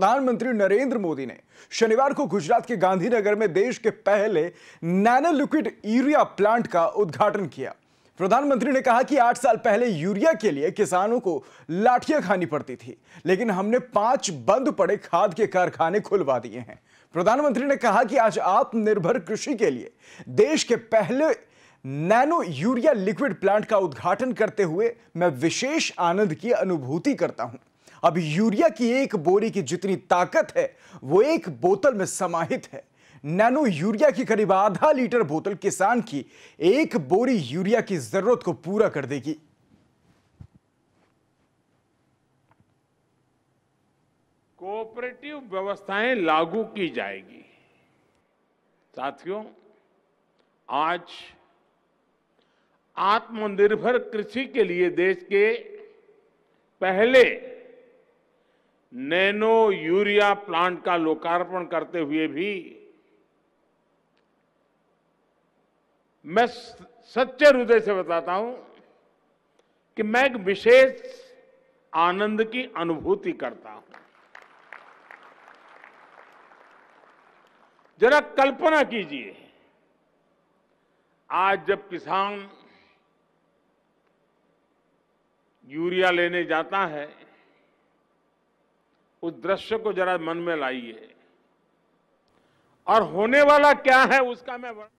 प्रधानमंत्री नरेंद्र मोदी ने शनिवार को गुजरात के गांधीनगर में देश के पहले नैनो लिक्विड यूरिया प्लांट का उद्घाटन किया प्रधानमंत्री ने कहा कि आठ साल पहले यूरिया के लिए किसानों को लाठियां खानी पड़ती थी लेकिन हमने पांच बंद पड़े खाद के कारखाने खुलवा दिए हैं प्रधानमंत्री ने कहा कि आज आत्मनिर्भर कृषि के लिए देश के पहले नैनो यूरिया लिक्विड प्लांट का उद्घाटन करते हुए मैं विशेष आनंद की अनुभूति करता हूं अब यूरिया की एक बोरी की जितनी ताकत है वो एक बोतल में समाहित है नैनो यूरिया की करीब आधा लीटर बोतल किसान की एक बोरी यूरिया की जरूरत को पूरा कर देगी कोऑपरेटिव व्यवस्थाएं लागू की जाएगी साथियों आज आत्मनिर्भर कृषि के लिए देश के पहले नैनो यूरिया प्लांट का लोकार्पण करते हुए भी मैं सच्चे हृदय से बताता हूं कि मैं एक विशेष आनंद की अनुभूति करता हूं जरा कल्पना कीजिए आज जब किसान यूरिया लेने जाता है उस दृश्य को जरा मन में लाइए और होने वाला क्या है उसका मैं